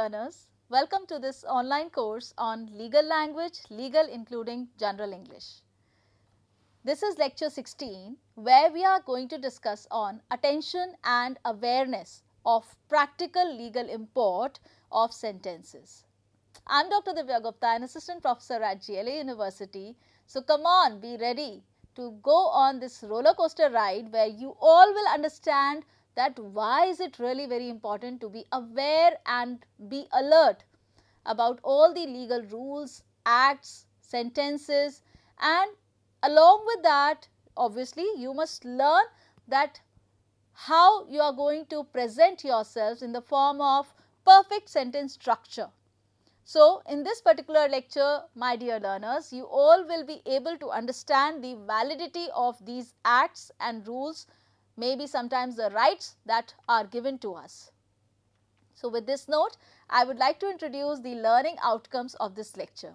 learners, welcome to this online course on legal language, legal including general English. This is lecture 16 where we are going to discuss on attention and awareness of practical legal import of sentences. I'm Dr. Divya Gupta, an assistant professor at GLA University. So come on, be ready to go on this roller coaster ride where you all will understand that why is it really very important to be aware and be alert about all the legal rules, acts, sentences and along with that obviously you must learn that how you are going to present yourselves in the form of perfect sentence structure. So, in this particular lecture my dear learners you all will be able to understand the validity of these acts and rules may be sometimes the rights that are given to us. So, with this note, I would like to introduce the learning outcomes of this lecture.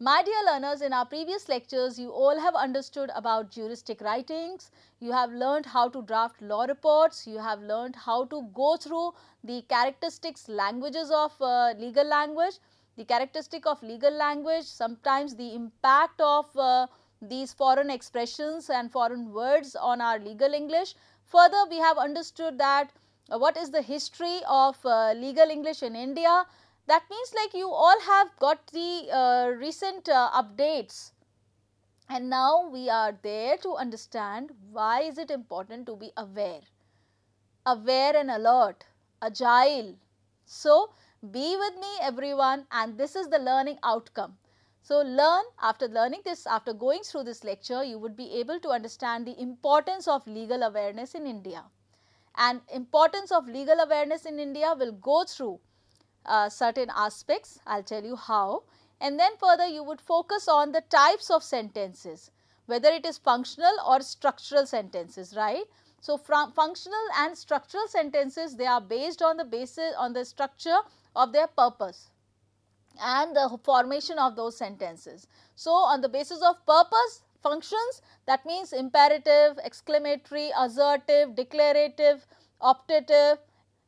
My dear learners, in our previous lectures, you all have understood about juristic writings, you have learned how to draft law reports, you have learned how to go through the characteristics languages of uh, legal language, the characteristic of legal language, sometimes the impact of uh, these foreign expressions and foreign words on our legal English. Further, we have understood that uh, what is the history of uh, legal English in India. That means like you all have got the uh, recent uh, updates and now we are there to understand why is it important to be aware, aware and alert, agile. So, be with me everyone and this is the learning outcome. So, learn after learning this after going through this lecture you would be able to understand the importance of legal awareness in India and importance of legal awareness in India will go through uh, certain aspects I will tell you how and then further you would focus on the types of sentences whether it is functional or structural sentences right. So, from functional and structural sentences they are based on the basis on the structure of their purpose and the formation of those sentences. So, on the basis of purpose functions that means imperative, exclamatory, assertive, declarative, optative.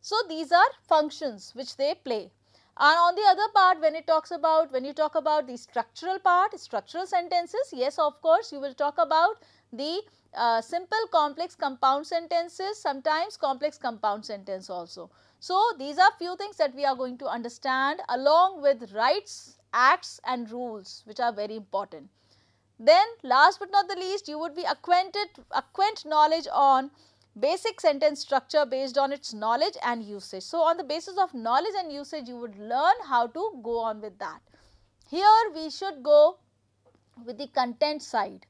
So, these are functions which they play. And on the other part when it talks about when you talk about the structural part structural sentences yes of course you will talk about the uh, simple complex compound sentences sometimes complex compound sentence also. So, these are few things that we are going to understand along with rights, acts and rules which are very important. Then last but not the least you would be acquainted, acquaint knowledge on basic sentence structure based on its knowledge and usage. So, on the basis of knowledge and usage you would learn how to go on with that. Here we should go with the content side.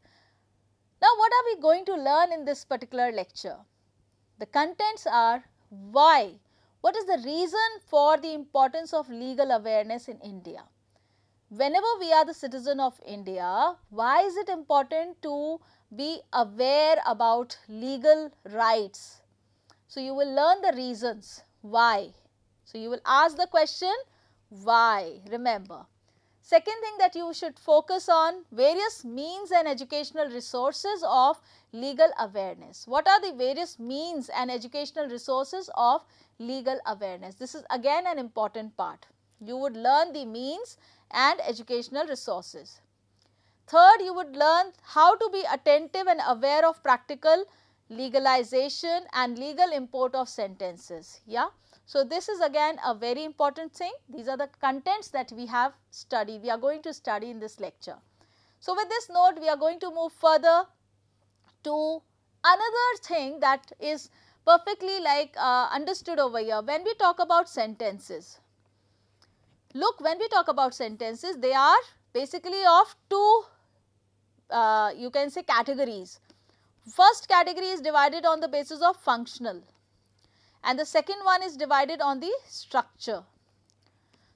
Now, what are we going to learn in this particular lecture? The contents are why what is the reason for the importance of legal awareness in India? Whenever we are the citizen of India, why is it important to be aware about legal rights? So, you will learn the reasons why. So, you will ask the question why, remember. Second thing that you should focus on various means and educational resources of legal awareness. What are the various means and educational resources of legal awareness. This is again an important part. You would learn the means and educational resources. Third, you would learn how to be attentive and aware of practical legalization and legal import of sentences. Yeah. So, this is again a very important thing. These are the contents that we have studied, we are going to study in this lecture. So, with this note, we are going to move further to another thing that is perfectly like uh, understood over here when we talk about sentences. Look when we talk about sentences they are basically of two uh, you can say categories. First category is divided on the basis of functional and the second one is divided on the structure.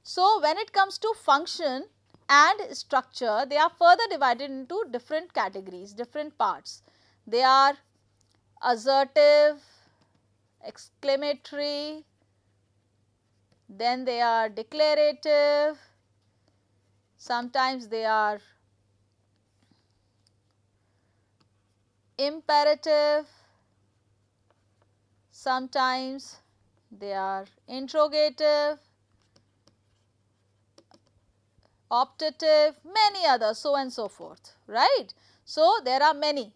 So, when it comes to function and structure they are further divided into different categories, different parts. They are assertive, exclamatory, then they are declarative, sometimes they are imperative, sometimes they are interrogative, optative, many others, so and so forth, right. So, there are many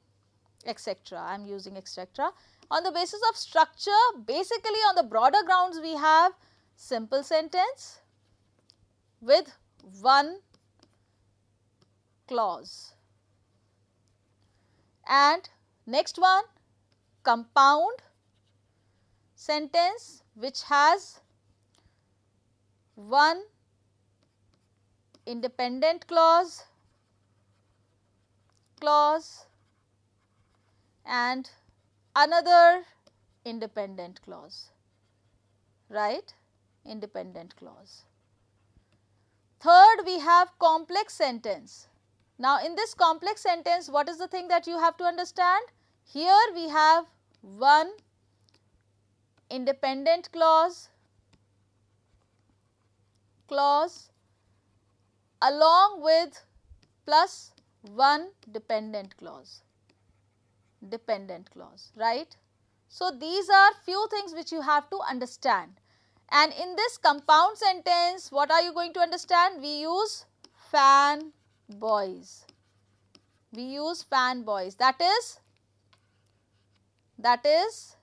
etc. I am using etc on the basis of structure basically on the broader grounds we have simple sentence with one clause. And next one compound sentence which has one independent clause, clause and another independent clause, right? Independent clause. Third, we have complex sentence. Now, in this complex sentence, what is the thing that you have to understand? Here we have one independent clause, clause along with plus one dependent clause dependent clause, right? So, these are few things which you have to understand and in this compound sentence what are you going to understand? We use fan boys, we use fan boys that is, that is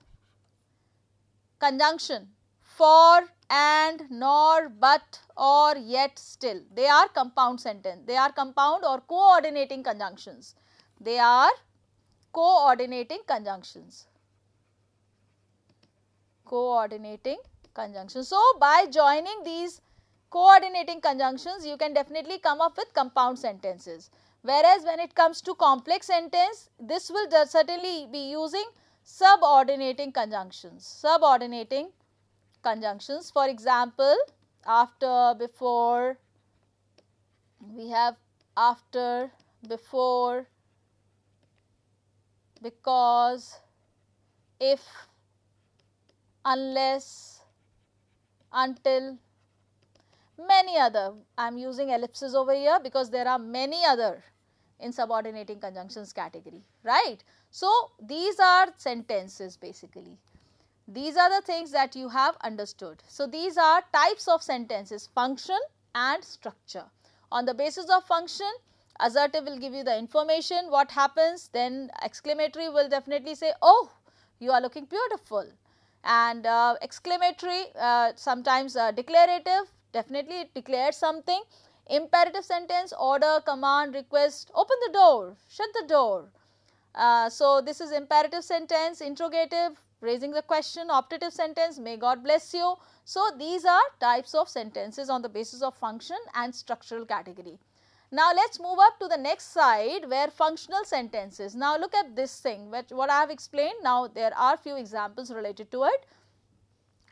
conjunction for and nor but or yet still they are compound sentence they are compound or coordinating conjunctions they are coordinating conjunctions. Coordinating conjunctions. So, by joining these coordinating conjunctions, you can definitely come up with compound sentences. Whereas, when it comes to complex sentence, this will certainly be using subordinating conjunctions. Subordinating conjunctions. For example, after, before, we have after, before, because if unless until many other I am using ellipses over here because there are many other in subordinating conjunctions category right. So, these are sentences basically these are the things that you have understood. So, these are types of sentences function and structure. On the basis of function assertive will give you the information what happens then exclamatory will definitely say oh you are looking beautiful and uh, exclamatory uh, sometimes uh, declarative definitely it declares something imperative sentence order command request open the door shut the door uh, so this is imperative sentence interrogative raising the question optative sentence may god bless you so these are types of sentences on the basis of function and structural category now, let us move up to the next side where functional sentences. Now, look at this thing which what I have explained. Now, there are few examples related to it.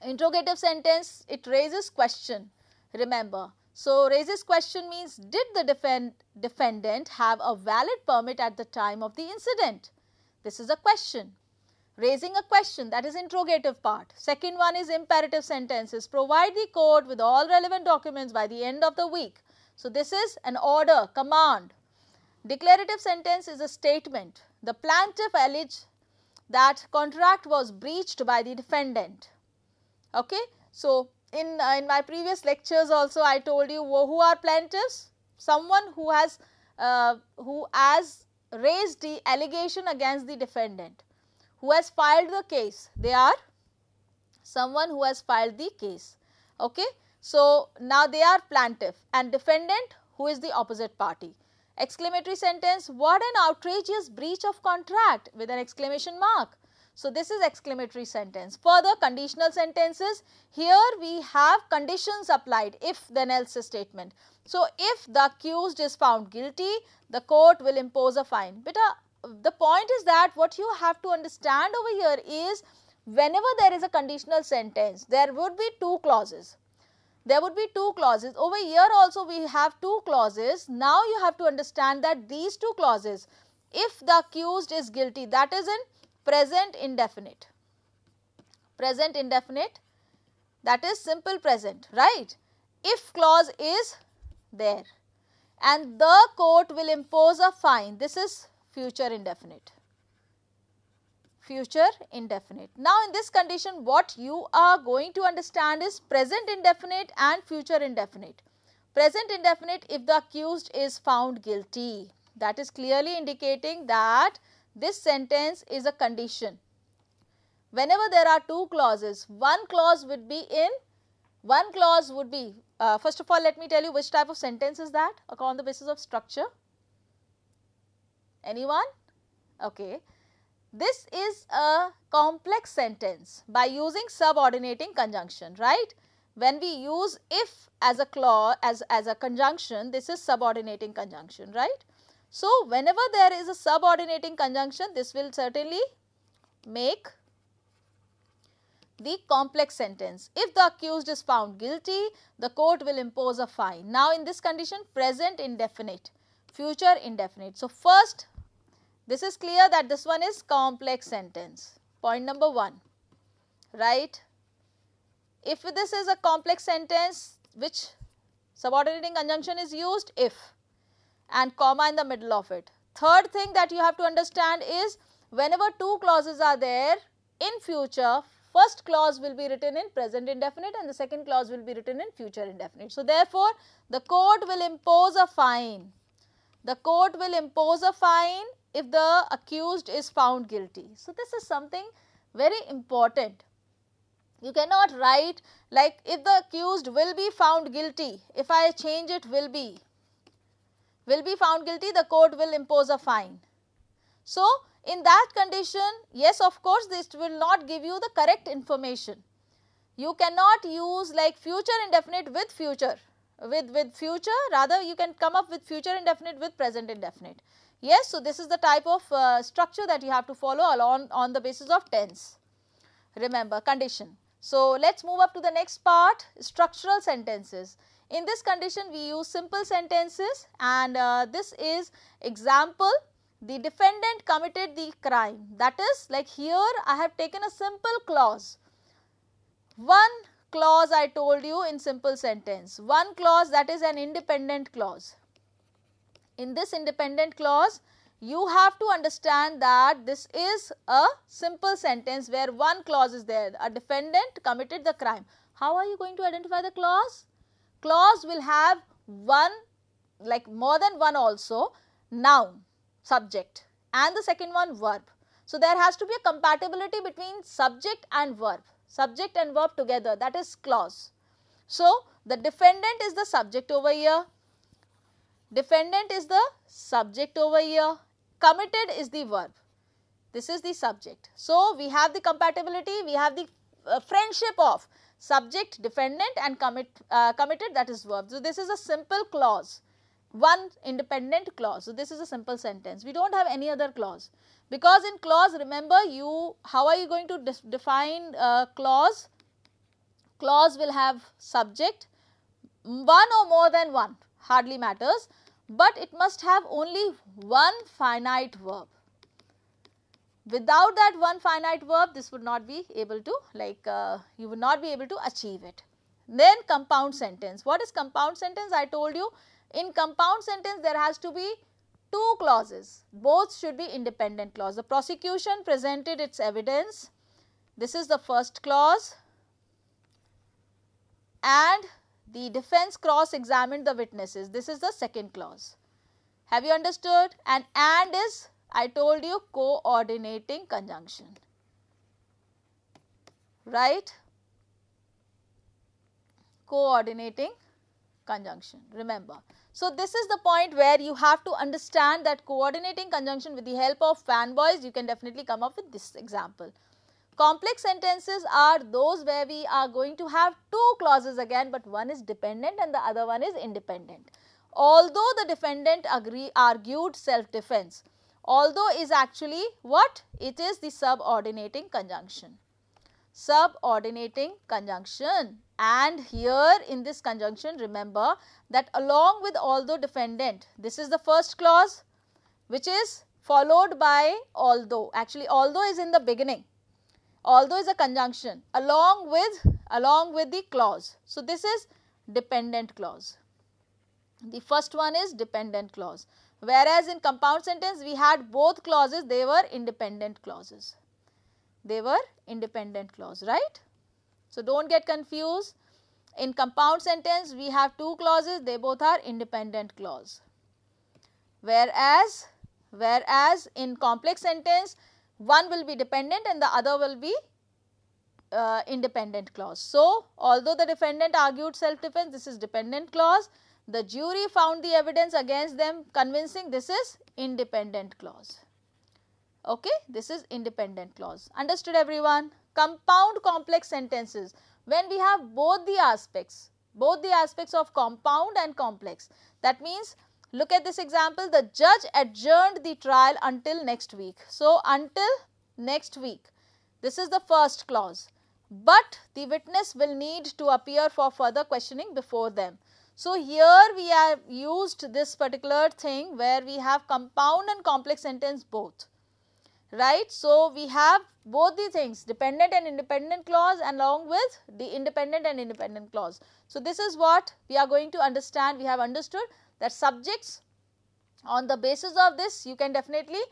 Interrogative sentence, it raises question, remember. So, raises question means did the defend, defendant have a valid permit at the time of the incident? This is a question raising a question that is interrogative part. Second one is imperative sentences. Provide the court with all relevant documents by the end of the week. So, this is an order, command. Declarative sentence is a statement. The plaintiff alleges that contract was breached by the defendant. Okay? So, in, uh, in my previous lectures also I told you who are plaintiffs? Someone who has, uh, who has raised the allegation against the defendant. Who has filed the case? They are someone who has filed the case. Okay? So, now they are plaintiff and defendant who is the opposite party. Exclamatory sentence, what an outrageous breach of contract with an exclamation mark. So, this is exclamatory sentence. Further conditional sentences, here we have conditions applied if then else statement. So, if the accused is found guilty, the court will impose a fine. But uh, the point is that what you have to understand over here is whenever there is a conditional sentence, there would be two clauses there would be two clauses. Over here also we have two clauses. Now you have to understand that these two clauses, if the accused is guilty, that is in present indefinite, present indefinite, that is simple present, right? If clause is there and the court will impose a fine, this is future indefinite future indefinite. Now in this condition what you are going to understand is present indefinite and future indefinite. Present indefinite if the accused is found guilty that is clearly indicating that this sentence is a condition. Whenever there are two clauses, one clause would be in, one clause would be, uh, first of all let me tell you which type of sentence is that on the basis of structure. Anyone? Okay. This is a complex sentence by using subordinating conjunction, right? When we use if as a clause, as, as a conjunction, this is subordinating conjunction, right? So, whenever there is a subordinating conjunction, this will certainly make the complex sentence. If the accused is found guilty, the court will impose a fine. Now, in this condition, present indefinite, future indefinite. So, first this is clear that this one is complex sentence. Point number 1, right. If this is a complex sentence which subordinating conjunction is used if and comma in the middle of it. Third thing that you have to understand is whenever two clauses are there in future first clause will be written in present indefinite and the second clause will be written in future indefinite. So, therefore, the court will impose a fine. The court will impose a fine if the accused is found guilty. So, this is something very important. You cannot write like if the accused will be found guilty, if I change it will be, will be found guilty, the court will impose a fine. So, in that condition, yes of course this will not give you the correct information. You cannot use like future indefinite with future, with, with future rather you can come up with future indefinite with present indefinite. Yes, so this is the type of uh, structure that you have to follow along on the basis of tense. Remember condition. So, let us move up to the next part structural sentences. In this condition we use simple sentences and uh, this is example the defendant committed the crime that is like here I have taken a simple clause. One clause I told you in simple sentence, one clause that is an independent clause in this independent clause you have to understand that this is a simple sentence where one clause is there a defendant committed the crime. How are you going to identify the clause? Clause will have one like more than one also noun subject and the second one verb. So, there has to be a compatibility between subject and verb subject and verb together that is clause. So, the defendant is the subject over here Defendant is the subject over here. Committed is the verb. This is the subject. So, we have the compatibility, we have the uh, friendship of subject, defendant and commit, uh, committed that is verb. So, this is a simple clause, one independent clause. So, this is a simple sentence. We do not have any other clause because in clause remember you, how are you going to define a uh, clause? Clause will have subject, one or more than one hardly matters but it must have only one finite verb. Without that one finite verb this would not be able to like uh, you would not be able to achieve it. Then compound sentence. What is compound sentence? I told you in compound sentence there has to be two clauses both should be independent clause. The prosecution presented its evidence this is the first clause and the defense cross examined the witnesses. This is the second clause. Have you understood? And and is, I told you, coordinating conjunction. Right? Coordinating conjunction. Remember. So, this is the point where you have to understand that coordinating conjunction with the help of fanboys, you can definitely come up with this example. Complex sentences are those where we are going to have two clauses again but one is dependent and the other one is independent. Although the defendant agree, argued self-defense, although is actually what? It is the subordinating conjunction. Subordinating conjunction and here in this conjunction remember that along with although defendant, this is the first clause which is followed by although. Actually although is in the beginning although is a conjunction along with along with the clause. So, this is dependent clause. The first one is dependent clause whereas in compound sentence we had both clauses they were independent clauses. They were independent clause right. So, do not get confused in compound sentence we have two clauses they both are independent clause whereas whereas in complex sentence one will be dependent and the other will be uh, independent clause. So, although the defendant argued self defense this is dependent clause the jury found the evidence against them convincing this is independent clause. Okay, this is independent clause. Understood everyone? Compound complex sentences when we have both the aspects both the aspects of compound and complex. That means Look at this example, the judge adjourned the trial until next week. So, until next week, this is the first clause. But the witness will need to appear for further questioning before them. So, here we have used this particular thing where we have compound and complex sentence both, right. So, we have both the things dependent and independent clause along with the independent and independent clause. So, this is what we are going to understand, we have understood that subjects on the basis of this you can definitely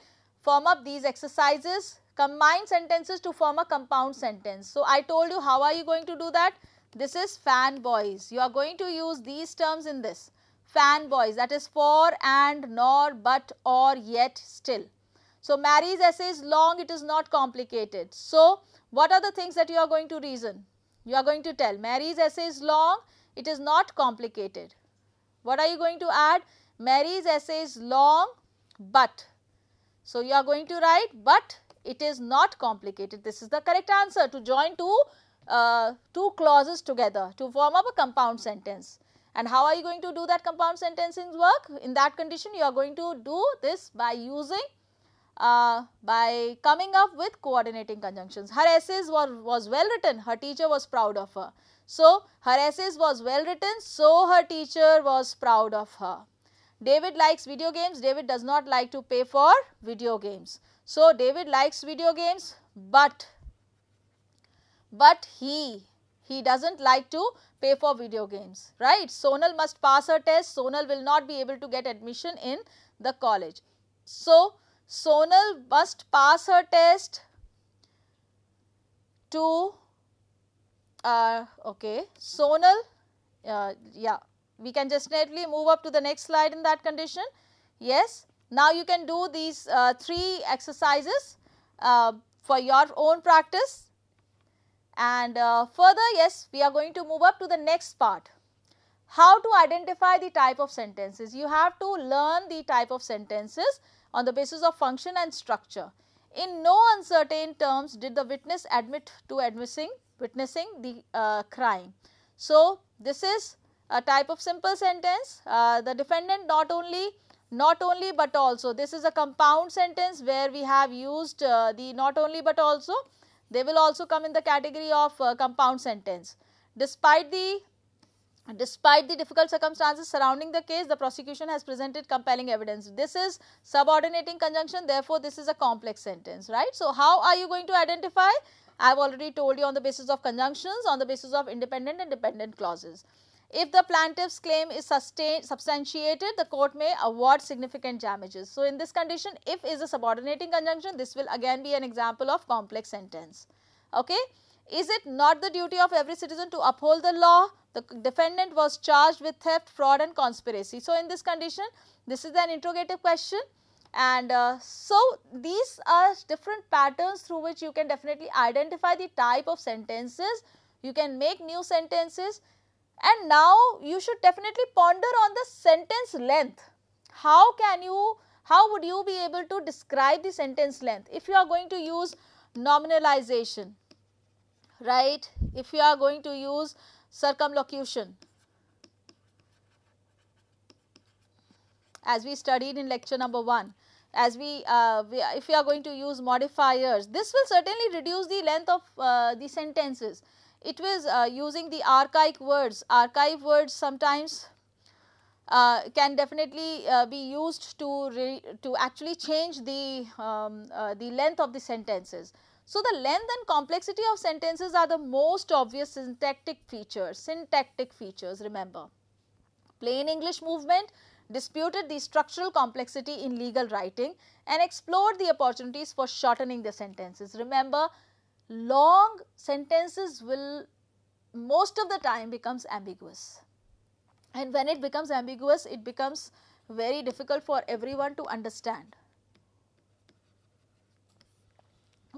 form up these exercises combine sentences to form a compound sentence. So, I told you how are you going to do that? This is fanboys. You are going to use these terms in this. Fanboys that is for and nor but or yet still. So, Mary's essay is long it is not complicated. So, what are the things that you are going to reason? You are going to tell Mary's essay is long it is not complicated. What are you going to add? Mary's essay is long but. So, you are going to write but it is not complicated. This is the correct answer to join two, uh, two clauses together to form up a compound sentence. And how are you going to do that compound sentencing work? In that condition, you are going to do this by using, uh, by coming up with coordinating conjunctions. Her essays were, was well written. Her teacher was proud of her. So, her essays was well written, so her teacher was proud of her. David likes video games, David does not like to pay for video games. So, David likes video games, but, but he, he does not like to pay for video games, right. Sonal must pass her test, Sonal will not be able to get admission in the college. So, Sonal must pass her test to uh, okay, zonal, uh, yeah, we can just neatly move up to the next slide in that condition. Yes, now you can do these uh, three exercises uh, for your own practice and uh, further yes we are going to move up to the next part how to identify the type of sentences. You have to learn the type of sentences on the basis of function and structure. In no uncertain terms did the witness admit to admitting witnessing the uh, crime. So, this is a type of simple sentence. Uh, the defendant not only not only but also this is a compound sentence where we have used uh, the not only but also they will also come in the category of uh, compound sentence. Despite the despite the difficult circumstances surrounding the case the prosecution has presented compelling evidence this is subordinating conjunction therefore this is a complex sentence right so how are you going to identify I have already told you on the basis of conjunctions, on the basis of independent and dependent clauses. If the plaintiff's claim is substantiated, the court may award significant damages. So, in this condition, if is a subordinating conjunction, this will again be an example of complex sentence. Okay? Is it not the duty of every citizen to uphold the law? The defendant was charged with theft, fraud and conspiracy. So, in this condition, this is an interrogative question and uh, so these are different patterns through which you can definitely identify the type of sentences, you can make new sentences and now you should definitely ponder on the sentence length. How can you, how would you be able to describe the sentence length if you are going to use nominalization, right, if you are going to use circumlocution, as we studied in lecture number 1 as we, uh, we, if we are going to use modifiers this will certainly reduce the length of uh, the sentences it was uh, using the archaic words archive words sometimes uh, can definitely uh, be used to re, to actually change the um, uh, the length of the sentences so the length and complexity of sentences are the most obvious syntactic features syntactic features remember plain english movement disputed the structural complexity in legal writing and explored the opportunities for shortening the sentences. Remember, long sentences will most of the time becomes ambiguous and when it becomes ambiguous, it becomes very difficult for everyone to understand.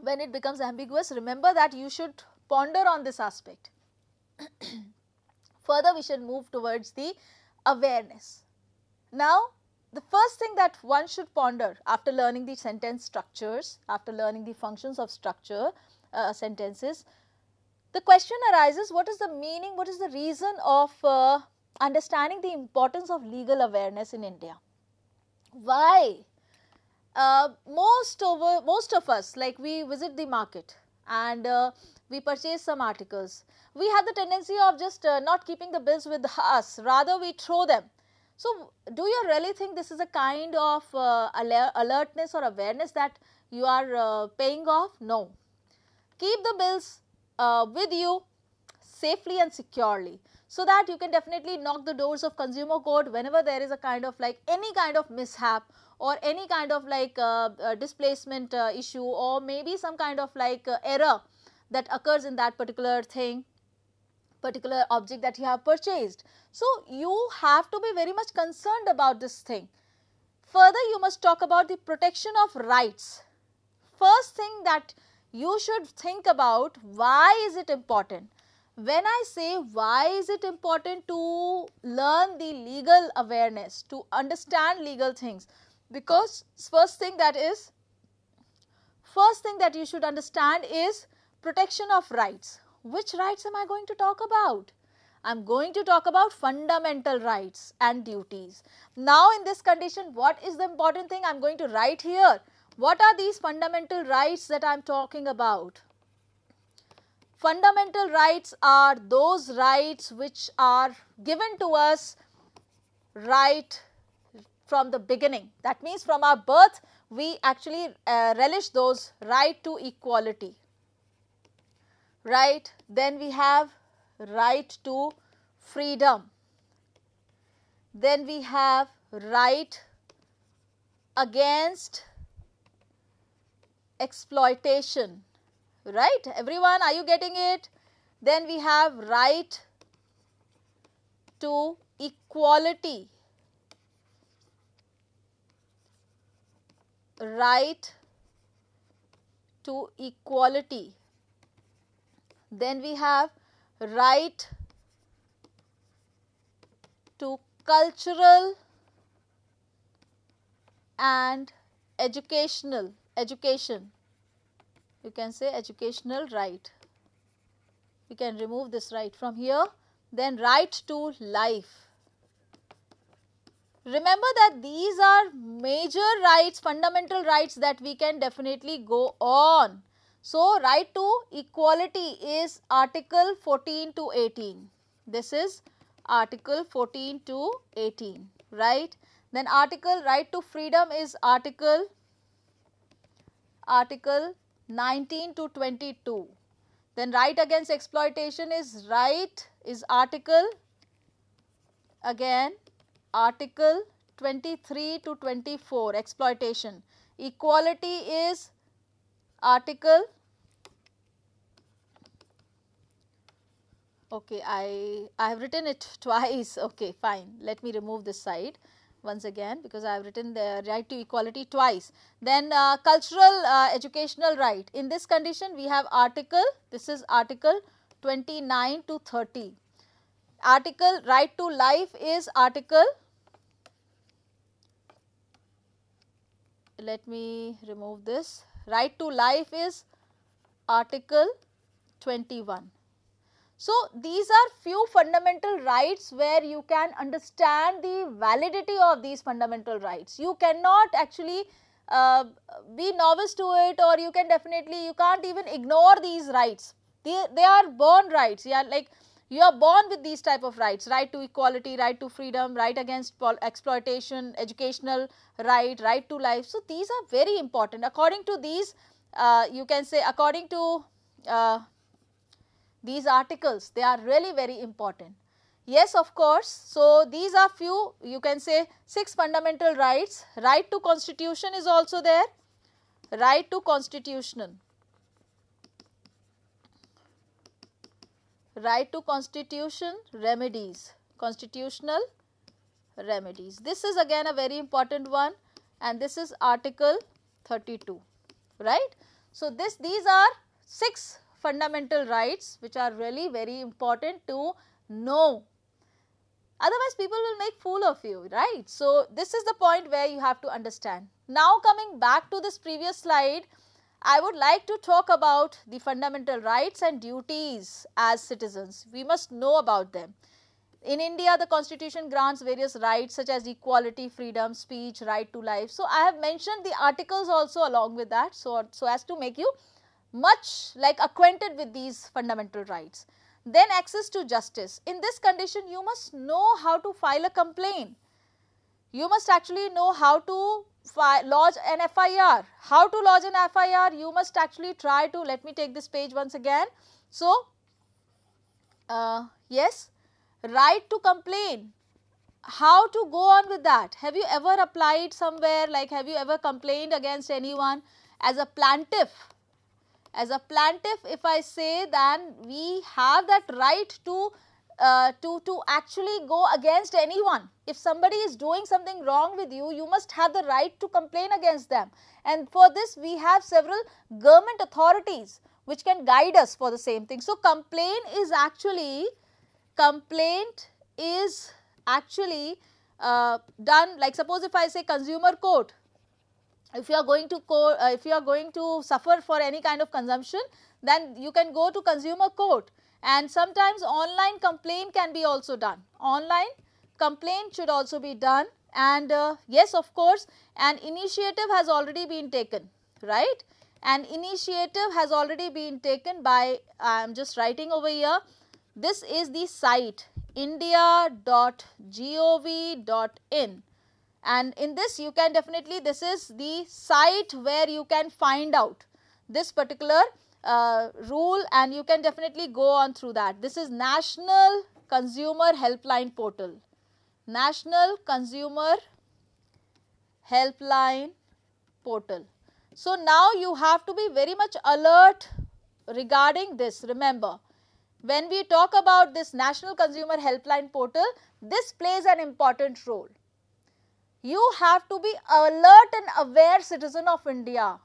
When it becomes ambiguous, remember that you should ponder on this aspect. Further, we should move towards the awareness. Now, the first thing that one should ponder after learning the sentence structures, after learning the functions of structure uh, uh, sentences, the question arises what is the meaning, what is the reason of uh, understanding the importance of legal awareness in India? Why? Uh, most over most of us like we visit the market and uh, we purchase some articles we have the tendency of just uh, not keeping the bills with us rather we throw them so, do you really think this is a kind of uh, alertness or awareness that you are uh, paying off? No. Keep the bills uh, with you safely and securely so that you can definitely knock the doors of consumer court whenever there is a kind of like any kind of mishap or any kind of like uh, uh, displacement uh, issue or maybe some kind of like error that occurs in that particular thing particular object that you have purchased. So, you have to be very much concerned about this thing. Further, you must talk about the protection of rights. First thing that you should think about why is it important? When I say why is it important to learn the legal awareness, to understand legal things, because first thing that is, first thing that you should understand is protection of rights which rights am I going to talk about? I'm going to talk about fundamental rights and duties. Now, in this condition, what is the important thing I'm going to write here? What are these fundamental rights that I'm talking about? Fundamental rights are those rights which are given to us right from the beginning. That means from our birth, we actually uh, relish those right to equality right then we have right to freedom then we have right against exploitation right everyone are you getting it then we have right to equality right to equality then we have right to cultural and educational education you can say educational right you can remove this right from here then right to life remember that these are major rights fundamental rights that we can definitely go on so, right to equality is article 14 to 18. This is article 14 to 18, right? Then article right to freedom is article article 19 to 22. Then right against exploitation is right is article again article 23 to 24 exploitation. Equality is article okay I, I have written it twice okay fine let me remove this side once again because I have written the right to equality twice. Then uh, cultural uh, educational right in this condition we have article this is article 29 to 30. Article right to life is article let me remove this right to life is article 21. So, these are few fundamental rights where you can understand the validity of these fundamental rights. You cannot actually uh, be novice to it or you can definitely, you can't even ignore these rights. They, they are born rights. Yeah, like you are born with these type of rights right to equality right to freedom right against exploitation educational right right to life so these are very important according to these uh, you can say according to uh, these articles they are really very important yes of course so these are few you can say six fundamental rights right to constitution is also there right to constitutional right to constitution remedies constitutional remedies this is again a very important one and this is article 32 right so this these are six fundamental rights which are really very important to know otherwise people will make fool of you right so this is the point where you have to understand now coming back to this previous slide I would like to talk about the fundamental rights and duties as citizens. We must know about them. In India, the constitution grants various rights such as equality, freedom, speech, right to life. So, I have mentioned the articles also along with that so, so as to make you much like acquainted with these fundamental rights. Then access to justice. In this condition, you must know how to file a complaint you must actually know how to lodge an FIR. How to lodge an FIR, you must actually try to, let me take this page once again. So, uh, yes, right to complain. How to go on with that? Have you ever applied somewhere, like have you ever complained against anyone as a plaintiff? As a plaintiff, if I say then we have that right to uh, to, to actually go against anyone. If somebody is doing something wrong with you, you must have the right to complain against them. And for this, we have several government authorities which can guide us for the same thing. So, complaint is actually, complaint is actually uh, done like suppose if I say consumer court, if you are going to uh, if you are going to suffer for any kind of consumption, then you can go to consumer court and sometimes online complaint can be also done. Online complaint should also be done and uh, yes of course an initiative has already been taken right an initiative has already been taken by I am just writing over here this is the site india.gov.in and in this you can definitely this is the site where you can find out this particular uh, rule and you can definitely go on through that. This is National Consumer Helpline Portal. National Consumer Helpline Portal. So now you have to be very much alert regarding this. Remember, when we talk about this National Consumer Helpline Portal, this plays an important role. You have to be alert and aware citizen of India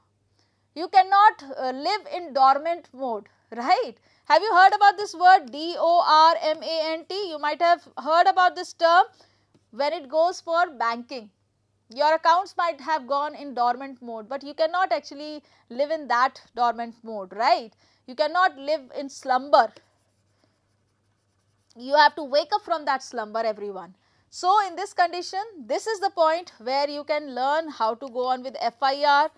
you cannot uh, live in dormant mode, right? Have you heard about this word D-O-R-M-A-N-T? You might have heard about this term when it goes for banking. Your accounts might have gone in dormant mode, but you cannot actually live in that dormant mode, right? You cannot live in slumber. You have to wake up from that slumber, everyone. So, in this condition, this is the point where you can learn how to go on with FIR,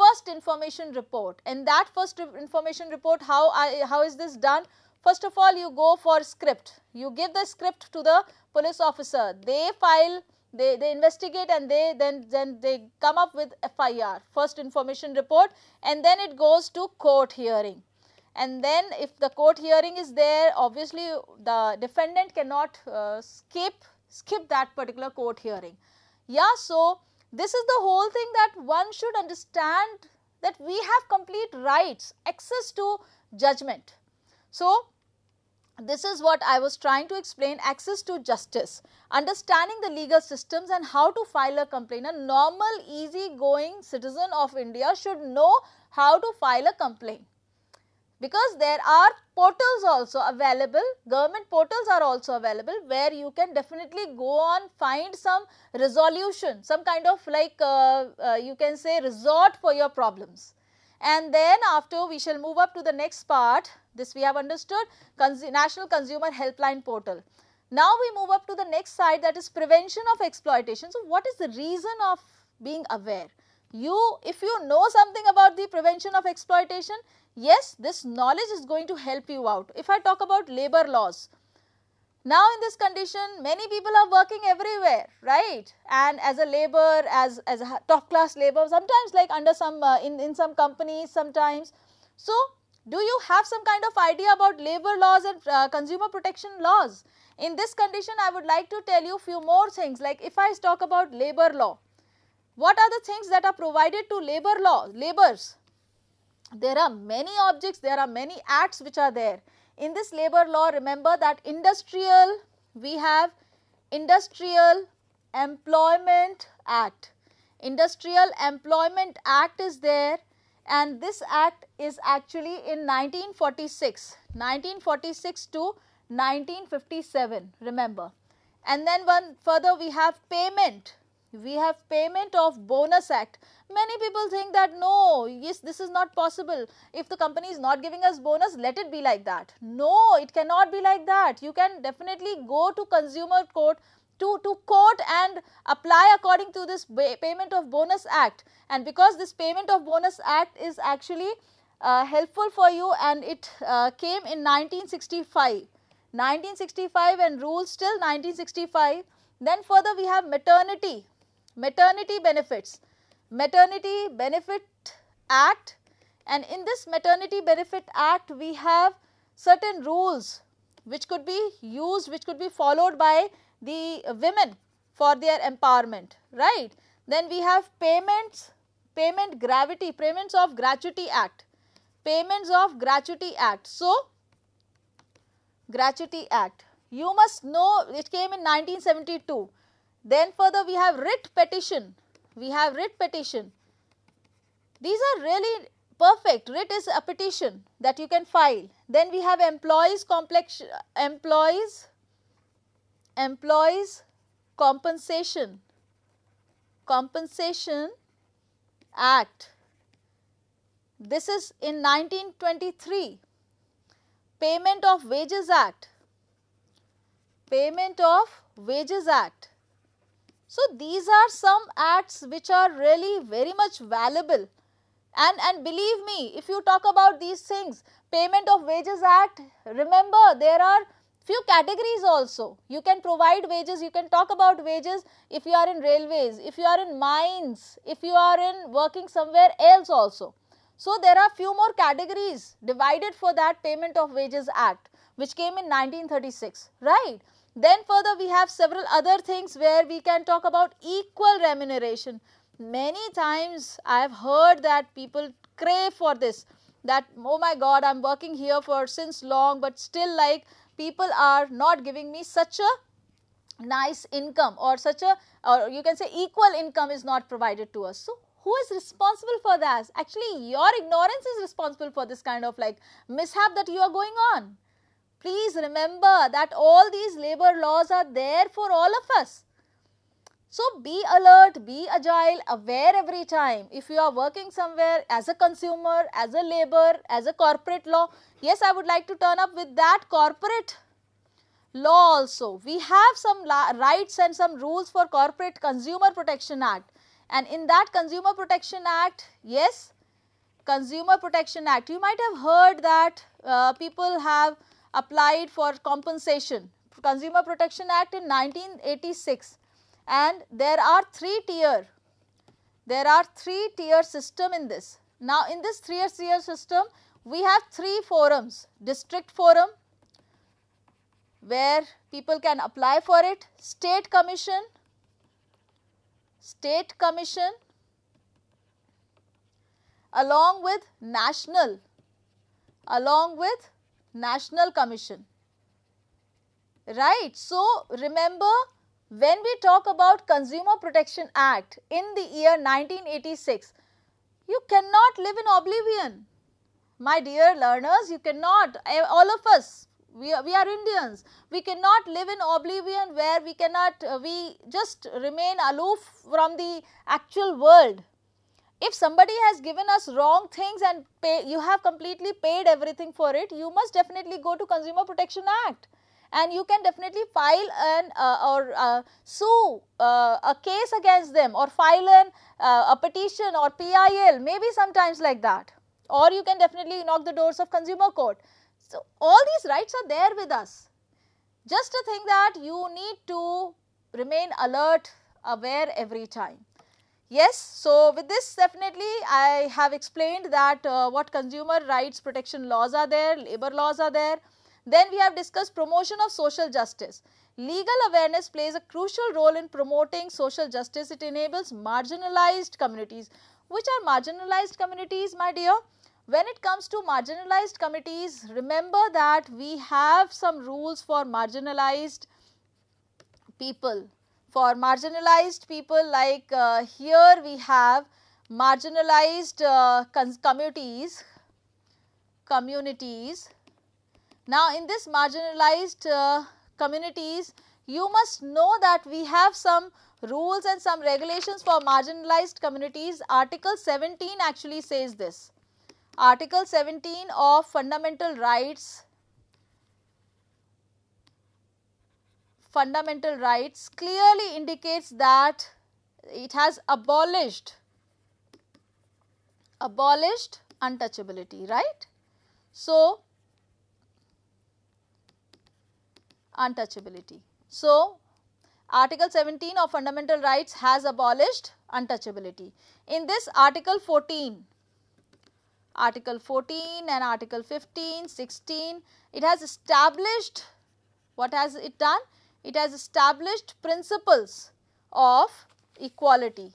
first information report and that first information report how, I, how is this done? First of all you go for script, you give the script to the police officer, they file they, they investigate and they then then they come up with FIR first information report and then it goes to court hearing and then if the court hearing is there obviously the defendant cannot uh, skip skip that particular court hearing yeah so this is the whole thing that one should understand that we have complete rights, access to judgment. So, this is what I was trying to explain access to justice, understanding the legal systems and how to file a complaint. A normal easy going citizen of India should know how to file a complaint because there are portals also available, government portals are also available where you can definitely go on find some resolution, some kind of like uh, uh, you can say resort for your problems. And then after we shall move up to the next part, this we have understood Cons National Consumer Helpline portal. Now we move up to the next side that is prevention of exploitation. So what is the reason of being aware? You, if you know something about the prevention of exploitation, yes this knowledge is going to help you out. If I talk about labor laws, now in this condition many people are working everywhere right and as a labor as, as a top class labor sometimes like under some uh, in, in some companies sometimes. So do you have some kind of idea about labor laws and uh, consumer protection laws? In this condition, I would like to tell you few more things like if I talk about labor law, what are the things that are provided to labor law, laborers? there are many objects, there are many acts which are there. In this labor law, remember that industrial, we have Industrial Employment Act. Industrial Employment Act is there and this act is actually in 1946, 1946 to 1957, remember. And then one further we have payment, we have payment of bonus act. Many people think that no, yes, this is not possible. If the company is not giving us bonus, let it be like that. No, it cannot be like that. You can definitely go to consumer court to, to court and apply according to this payment of bonus act. And because this payment of bonus act is actually uh, helpful for you and it uh, came in 1965. 1965 and rules till 1965. Then further we have maternity maternity benefits. Maternity Benefit Act and in this Maternity Benefit Act we have certain rules which could be used which could be followed by the women for their empowerment right. Then we have payments payment gravity payments of gratuity act payments of gratuity act. So, gratuity act you must know it came in 1972 then further we have writ petition. We have writ petition. These are really perfect. Writ is a petition that you can file. Then we have employees complex employees employees compensation compensation act this is in 1923 payment of wages act payment of wages act so, these are some acts which are really very much valuable and, and believe me if you talk about these things payment of wages act remember there are few categories also you can provide wages you can talk about wages if you are in railways if you are in mines if you are in working somewhere else also. So, there are few more categories divided for that payment of wages act which came in 1936 right. Then further we have several other things where we can talk about equal remuneration. Many times I have heard that people crave for this that oh my god I'm working here for since long but still like people are not giving me such a nice income or such a or you can say equal income is not provided to us. So who is responsible for that? Actually your ignorance is responsible for this kind of like mishap that you are going on. Please remember that all these labor laws are there for all of us. So be alert, be agile, aware every time. If you are working somewhere as a consumer, as a labor, as a corporate law, yes, I would like to turn up with that corporate law also. We have some rights and some rules for Corporate Consumer Protection Act. And in that Consumer Protection Act, yes, Consumer Protection Act, you might have heard that uh, people have applied for compensation Consumer Protection Act in 1986 and there are three tier, there are three tier system in this. Now in this three tier system we have three forums, district forum where people can apply for it, state commission, state commission along with national, along with National Commission. Right. So, remember when we talk about Consumer Protection Act in the year 1986, you cannot live in oblivion. My dear learners, you cannot, eh, all of us, we are, we are Indians, we cannot live in oblivion where we cannot, uh, we just remain aloof from the actual world if somebody has given us wrong things and pay, you have completely paid everything for it, you must definitely go to Consumer Protection Act and you can definitely file an uh, or uh, sue uh, a case against them or file an, uh, a petition or PIL maybe sometimes like that or you can definitely knock the doors of consumer court. So, all these rights are there with us. Just a thing that you need to remain alert, aware every time. Yes, so with this definitely I have explained that uh, what consumer rights protection laws are there, labor laws are there. Then we have discussed promotion of social justice. Legal awareness plays a crucial role in promoting social justice. It enables marginalized communities. Which are marginalized communities my dear? When it comes to marginalized communities, remember that we have some rules for marginalized people for marginalized people like uh, here we have marginalized uh, communities communities now in this marginalized uh, communities you must know that we have some rules and some regulations for marginalized communities article 17 actually says this article 17 of fundamental rights fundamental rights clearly indicates that it has abolished abolished untouchability right so untouchability so article 17 of fundamental rights has abolished untouchability in this article 14 article 14 and article 15 16 it has established what has it done it has established principles of equality.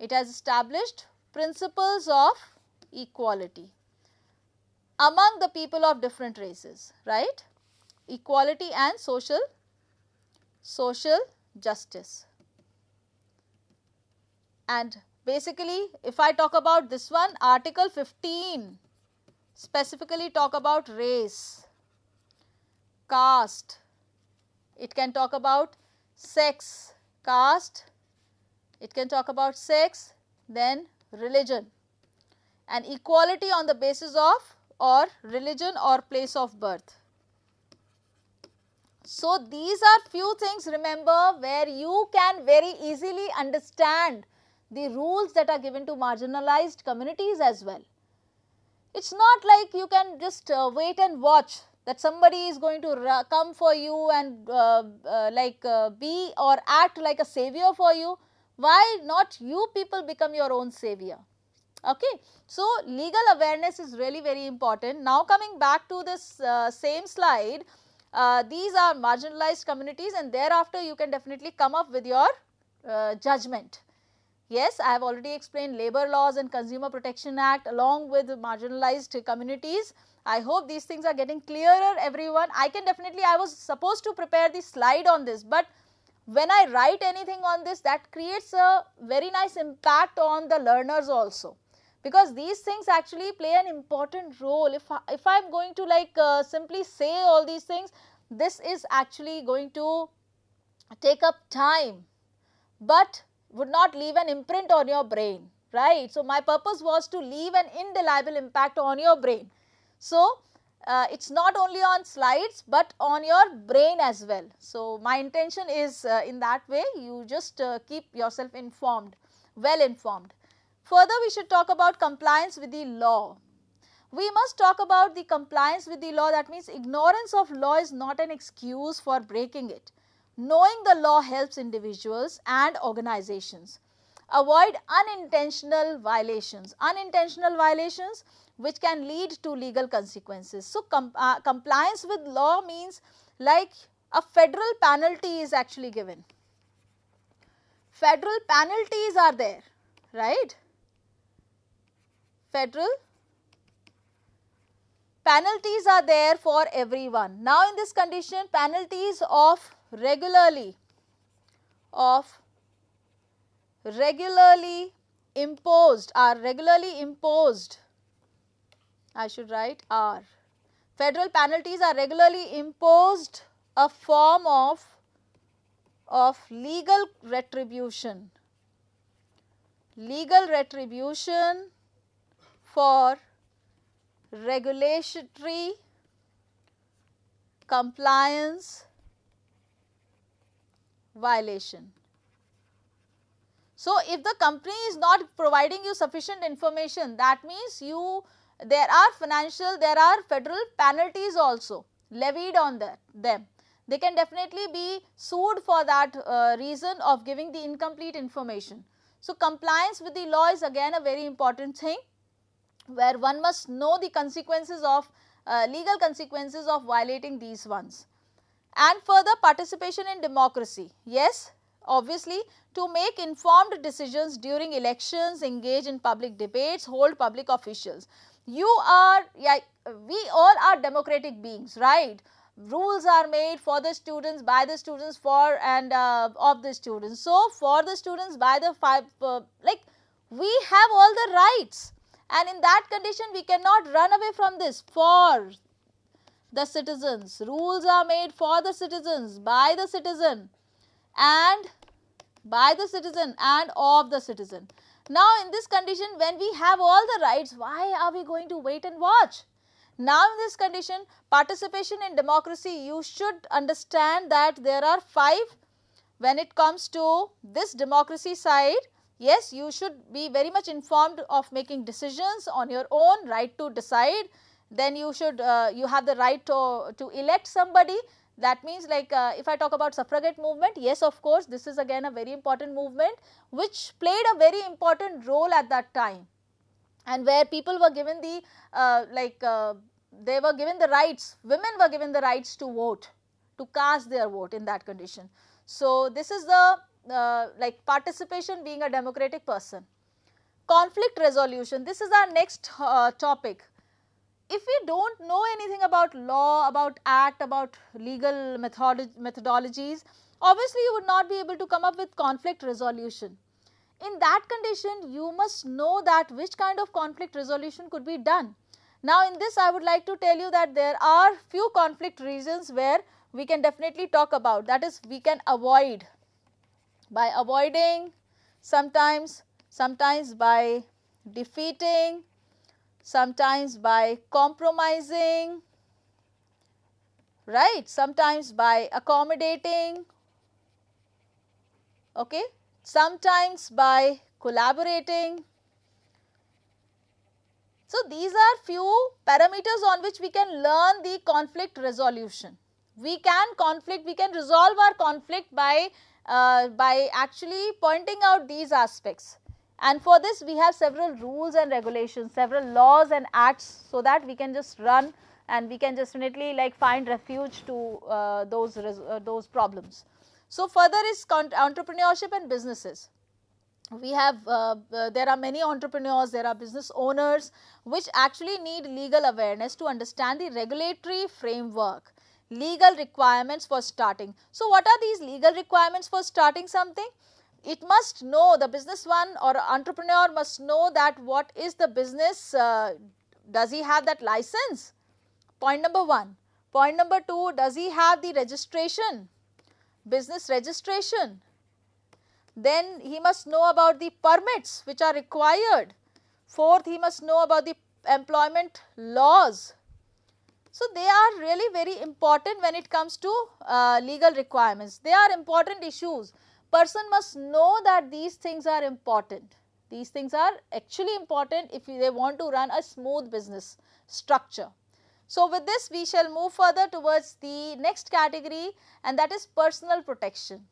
It has established principles of equality among the people of different races, right? Equality and social, social justice. And basically if I talk about this one article 15 specifically talk about race, caste, it can talk about sex, caste, it can talk about sex, then religion and equality on the basis of or religion or place of birth. So, these are few things remember where you can very easily understand the rules that are given to marginalized communities as well. It is not like you can just uh, wait and watch that somebody is going to come for you and uh, uh, like uh, be or act like a savior for you, why not you people become your own savior? Okay. So, legal awareness is really very important. Now, coming back to this uh, same slide, uh, these are marginalized communities and thereafter you can definitely come up with your uh, judgment. Yes, I have already explained labor laws and consumer protection act along with marginalized communities. I hope these things are getting clearer everyone. I can definitely, I was supposed to prepare the slide on this but when I write anything on this that creates a very nice impact on the learners also because these things actually play an important role. If, I, if I am going to like uh, simply say all these things, this is actually going to take up time but would not leave an imprint on your brain, right. So, my purpose was to leave an indelible impact on your brain. So, uh, it is not only on slides but on your brain as well. So, my intention is uh, in that way you just uh, keep yourself informed, well informed. Further we should talk about compliance with the law. We must talk about the compliance with the law that means ignorance of law is not an excuse for breaking it. Knowing the law helps individuals and organizations. Avoid unintentional violations. Unintentional violations which can lead to legal consequences. So, com uh, compliance with law means like a federal penalty is actually given. Federal penalties are there, right? Federal penalties are there for everyone. Now, in this condition penalties of regularly of regularly imposed are regularly imposed I should write R. Federal penalties are regularly imposed a form of, of legal retribution, legal retribution for regulatory compliance violation. So, if the company is not providing you sufficient information that means you there are financial, there are federal penalties also levied on the, them. They can definitely be sued for that uh, reason of giving the incomplete information. So, compliance with the law is again a very important thing where one must know the consequences of uh, legal consequences of violating these ones. And further participation in democracy. Yes, obviously to make informed decisions during elections, engage in public debates, hold public officials you are, yeah, we all are democratic beings, right? Rules are made for the students, by the students, for and uh, of the students. So, for the students, by the five, uh, like we have all the rights and in that condition we cannot run away from this for the citizens. Rules are made for the citizens, by the citizen and by the citizen and of the citizen. Now in this condition when we have all the rights why are we going to wait and watch? Now in this condition participation in democracy you should understand that there are 5 when it comes to this democracy side yes you should be very much informed of making decisions on your own right to decide then you should uh, you have the right to, to elect somebody that means like uh, if I talk about suffragette movement, yes of course this is again a very important movement which played a very important role at that time and where people were given the uh, like uh, they were given the rights, women were given the rights to vote, to cast their vote in that condition. So, this is the uh, like participation being a democratic person. Conflict resolution, this is our next uh, topic if we do not know anything about law, about act, about legal methodologies, obviously you would not be able to come up with conflict resolution. In that condition, you must know that which kind of conflict resolution could be done. Now, in this I would like to tell you that there are few conflict reasons where we can definitely talk about that is we can avoid by avoiding sometimes, sometimes by defeating, sometimes by compromising, right, sometimes by accommodating, okay, sometimes by collaborating. So, these are few parameters on which we can learn the conflict resolution. We can conflict, we can resolve our conflict by, uh, by actually pointing out these aspects. And for this we have several rules and regulations, several laws and acts so that we can just run and we can just definitely like find refuge to uh, those, uh, those problems. So, further is entrepreneurship and businesses we have uh, uh, there are many entrepreneurs there are business owners which actually need legal awareness to understand the regulatory framework legal requirements for starting so what are these legal requirements for starting something it must know the business one or entrepreneur must know that what is the business, uh, does he have that license? Point number one. Point number two, does he have the registration, business registration? Then he must know about the permits which are required. Fourth, he must know about the employment laws. So, they are really very important when it comes to uh, legal requirements. They are important issues person must know that these things are important. These things are actually important if they want to run a smooth business structure. So, with this we shall move further towards the next category and that is personal protection.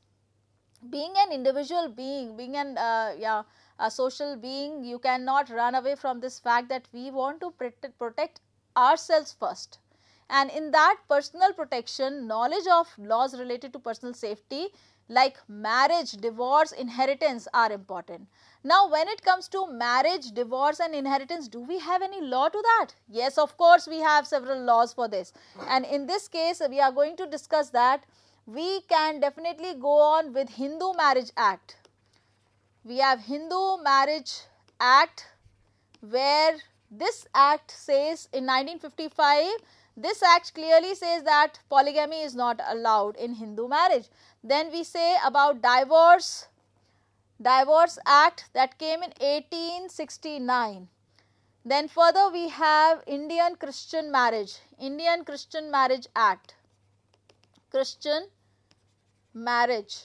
Being an individual being, being an uh, yeah, a social being, you cannot run away from this fact that we want to protect ourselves first. And in that personal protection, knowledge of laws related to personal safety like marriage, divorce, inheritance are important. Now, when it comes to marriage, divorce and inheritance, do we have any law to that? Yes, of course, we have several laws for this. And in this case, we are going to discuss that we can definitely go on with Hindu Marriage Act. We have Hindu Marriage Act where this act says in 1955, this act clearly says that polygamy is not allowed in Hindu marriage. Then we say about Divorce, Divorce Act that came in 1869. Then further we have Indian Christian Marriage, Indian Christian Marriage Act, Christian Marriage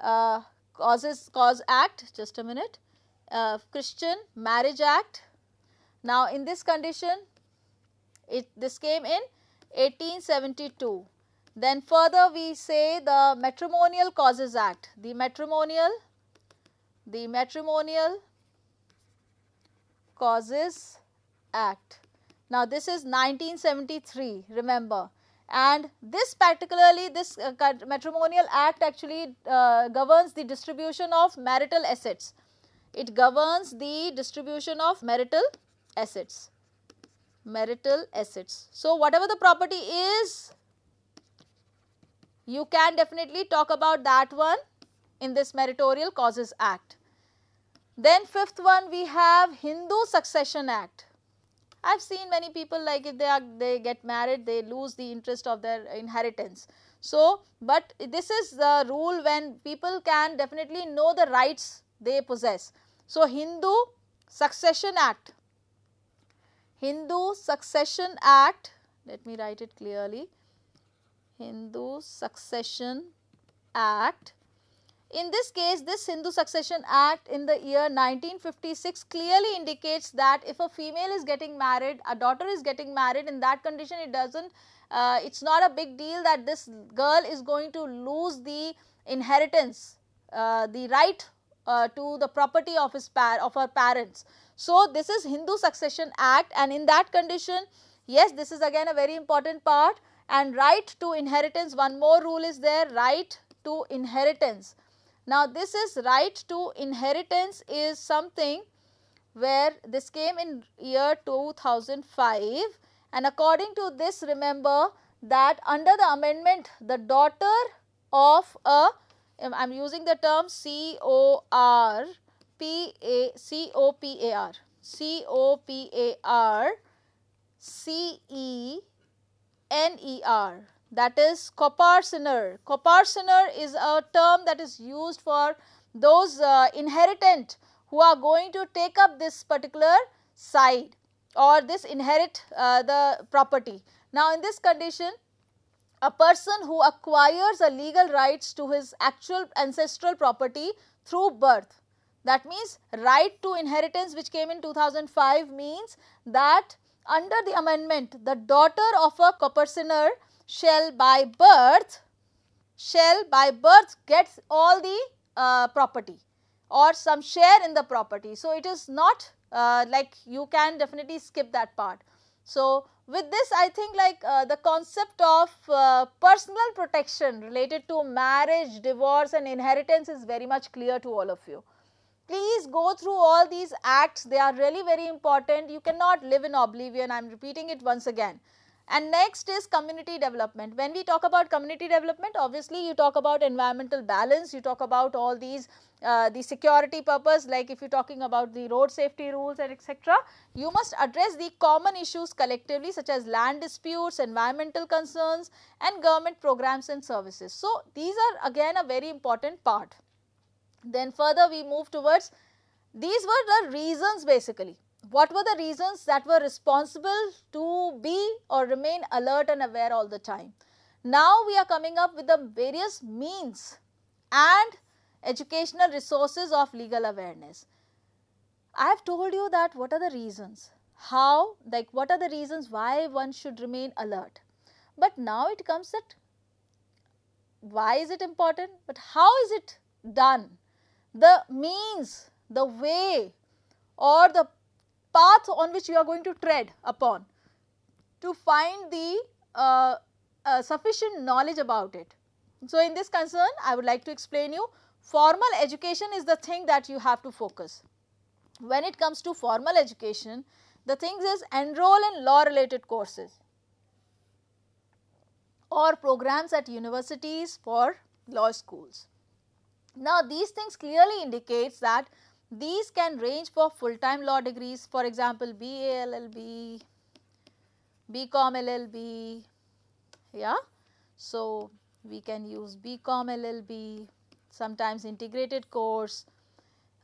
uh, Causes Cause Act, just a minute, uh, Christian Marriage Act. Now in this condition, it this came in 1872. Then further we say the Matrimonial Causes Act, the Matrimonial, the Matrimonial Causes Act. Now this is 1973 remember and this particularly this uh, matrimonial act actually uh, governs the distribution of marital assets. It governs the distribution of marital assets, marital assets. So whatever the property is you can definitely talk about that one in this Meritorial Causes Act. Then fifth one we have Hindu Succession Act. I have seen many people like if they are they get married they lose the interest of their inheritance. So, but this is the rule when people can definitely know the rights they possess. So, Hindu Succession Act, Hindu Succession Act, let me write it clearly, Hindu Succession Act. In this case, this Hindu Succession Act in the year 1956 clearly indicates that if a female is getting married, a daughter is getting married, in that condition it doesn't, uh, it's not a big deal that this girl is going to lose the inheritance, uh, the right uh, to the property of his par of her parents. So, this is Hindu Succession Act and in that condition, yes, this is again a very important part and right to inheritance one more rule is there right to inheritance. Now this is right to inheritance is something where this came in year 2005 and according to this remember that under the amendment the daughter of a I am using the term C O R P A C O P A R C O P A R C E NER that is coparcener. Coparcener is a term that is used for those uh, inheritant who are going to take up this particular side or this inherit uh, the property. Now, in this condition a person who acquires a legal rights to his actual ancestral property through birth. That means right to inheritance which came in 2005 means that under the amendment, the daughter of a coparsoner shall by birth, shall by birth gets all the uh, property or some share in the property. So, it is not uh, like you can definitely skip that part. So, with this I think like uh, the concept of uh, personal protection related to marriage, divorce and inheritance is very much clear to all of you please go through all these acts they are really very important you cannot live in oblivion I am repeating it once again. And next is community development. When we talk about community development, obviously you talk about environmental balance, you talk about all these, uh, the security purpose like if you are talking about the road safety rules and etc. You must address the common issues collectively such as land disputes, environmental concerns and government programs and services. So, these are again a very important part. Then further we move towards these were the reasons basically. What were the reasons that were responsible to be or remain alert and aware all the time? Now we are coming up with the various means and educational resources of legal awareness. I have told you that what are the reasons, how like what are the reasons why one should remain alert. But now it comes that why is it important, but how is it done the means, the way or the path on which you are going to tread upon to find the uh, uh, sufficient knowledge about it. So, in this concern I would like to explain you formal education is the thing that you have to focus. When it comes to formal education the things is enroll in law related courses or programs at universities for law schools. Now these things clearly indicates that these can range for full time law degrees for example BA LLB, BCom LLB, yeah. So we can use BCom LLB, sometimes integrated course,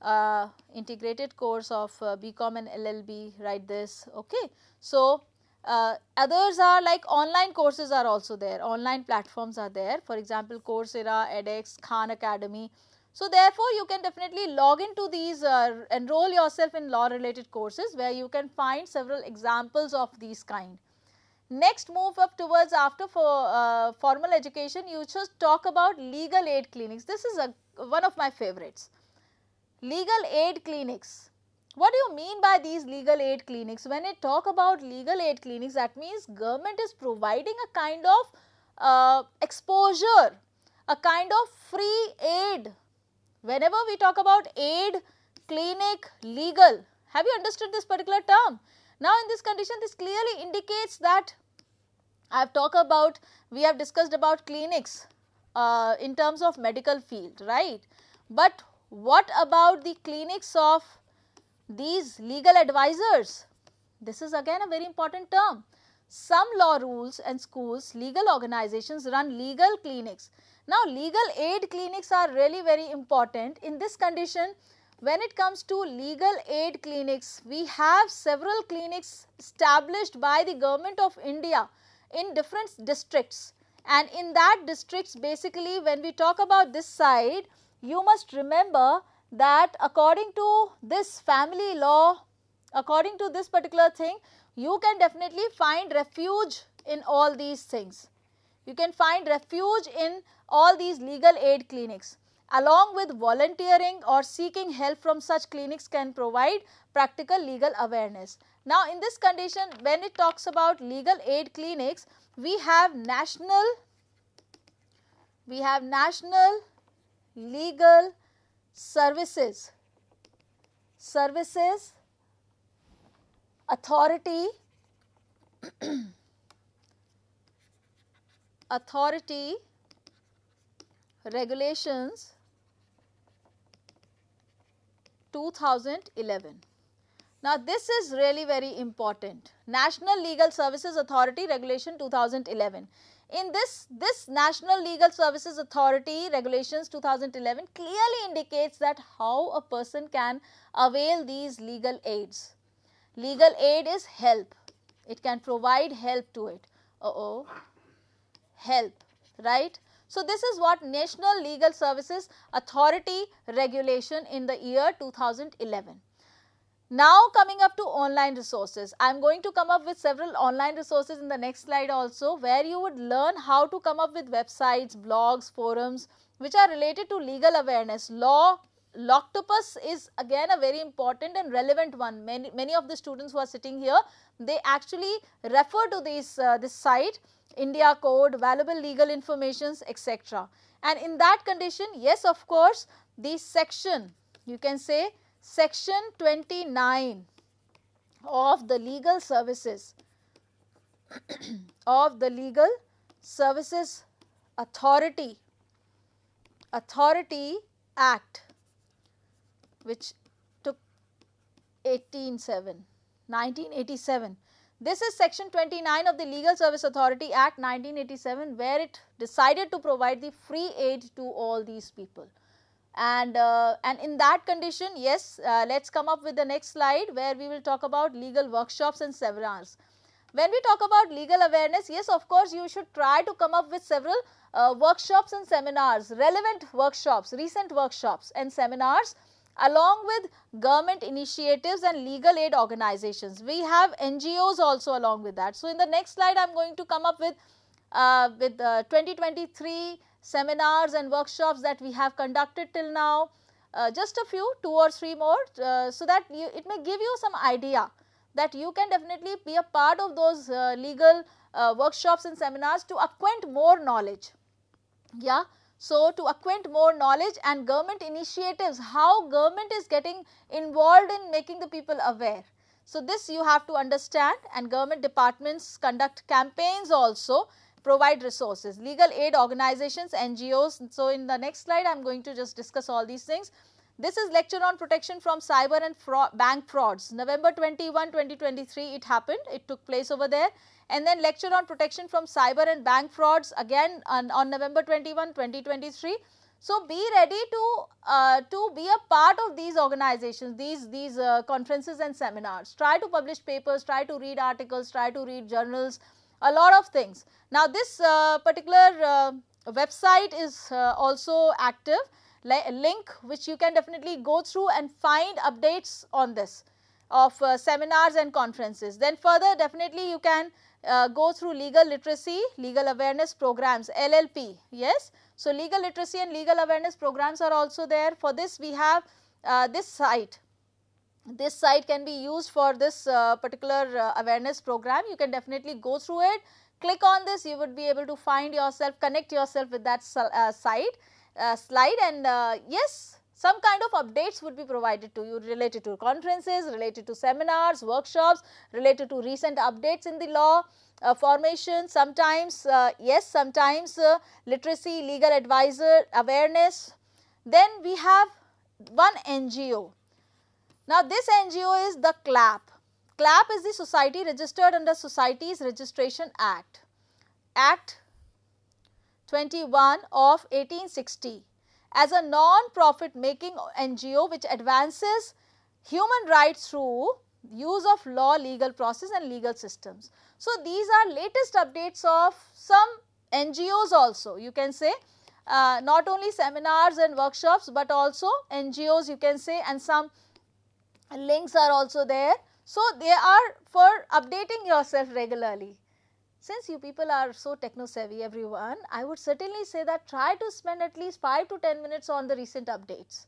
uh, integrated course of uh, BCom and LLB, write this, okay. So uh, others are like online courses are also there, online platforms are there. For example, Coursera, edX, Khan Academy. So, therefore, you can definitely log into these, uh, enroll yourself in law related courses where you can find several examples of these kind. Next move up towards after for uh, formal education, you should talk about legal aid clinics. This is a, one of my favorites. Legal aid clinics. What do you mean by these legal aid clinics? When I talk about legal aid clinics, that means government is providing a kind of uh, exposure, a kind of free aid. Whenever we talk about aid, clinic, legal, have you understood this particular term? Now, in this condition, this clearly indicates that I have talked about, we have discussed about clinics uh, in terms of medical field, right? But what about the clinics of these legal advisors, this is again a very important term. Some law rules and schools, legal organizations run legal clinics. Now, legal aid clinics are really very important. In this condition, when it comes to legal aid clinics, we have several clinics established by the government of India in different districts. And in that districts, basically when we talk about this side, you must remember that according to this family law, according to this particular thing, you can definitely find refuge in all these things. You can find refuge in all these legal aid clinics. Along with volunteering or seeking help from such clinics can provide practical legal awareness. Now, in this condition, when it talks about legal aid clinics, we have national, we have national legal services, services, authority, authority, regulations, 2011. Now, this is really very important. National Legal Services Authority Regulation 2011. In this, this National Legal Services Authority Regulations 2011 clearly indicates that how a person can avail these legal aids. Legal aid is help. It can provide help to it. Uh oh. Help, right? So, this is what National Legal Services Authority regulation in the year 2011. Now coming up to online resources, I am going to come up with several online resources in the next slide also where you would learn how to come up with websites, blogs, forums which are related to legal awareness, law, Loctopus is again a very important and relevant one. Many, many of the students who are sitting here, they actually refer to this, uh, this site, India code, valuable legal informations, etc. And in that condition, yes, of course, the section, you can say section 29 of the legal services of the legal services authority authority act which took 187 1987 this is section 29 of the Legal Service Authority Act 1987 where it decided to provide the free aid to all these people and uh, and in that condition yes uh, let's come up with the next slide where we will talk about legal workshops and seminars when we talk about legal awareness yes of course you should try to come up with several uh, workshops and seminars relevant workshops recent workshops and seminars along with government initiatives and legal aid organizations we have ngos also along with that so in the next slide i'm going to come up with uh, with uh, 2023 seminars and workshops that we have conducted till now, uh, just a few two or three more uh, so that you, it may give you some idea that you can definitely be a part of those uh, legal uh, workshops and seminars to acquaint more knowledge. Yeah. So, to acquaint more knowledge and government initiatives, how government is getting involved in making the people aware. So, this you have to understand and government departments conduct campaigns also provide resources, legal aid organizations, NGOs. So, in the next slide, I am going to just discuss all these things. This is lecture on protection from cyber and fraud, bank frauds. November 21, 2023, it happened. It took place over there. And then lecture on protection from cyber and bank frauds again on, on November 21, 2023. So, be ready to, uh, to be a part of these organizations, these, these uh, conferences and seminars. Try to publish papers, try to read articles, try to read journals, a lot of things. Now, this uh, particular uh, website is uh, also active li link which you can definitely go through and find updates on this of uh, seminars and conferences. Then further definitely you can uh, go through legal literacy, legal awareness programs LLP yes. So, legal literacy and legal awareness programs are also there for this we have uh, this site this site can be used for this uh, particular uh, awareness program. You can definitely go through it, click on this, you would be able to find yourself, connect yourself with that uh, site uh, slide and uh, yes, some kind of updates would be provided to you related to conferences, related to seminars, workshops, related to recent updates in the law. Uh, formation sometimes uh, yes sometimes uh, literacy legal advisor awareness then we have one ngo now, this NGO is the CLAP. CLAP is the society registered under Societies Registration Act, Act 21 of 1860 as a non-profit making NGO which advances human rights through use of law, legal process and legal systems. So, these are latest updates of some NGOs also you can say uh, not only seminars and workshops, but also NGOs you can say and some links are also there. So, they are for updating yourself regularly. Since you people are so techno savvy everyone, I would certainly say that try to spend at least 5 to 10 minutes on the recent updates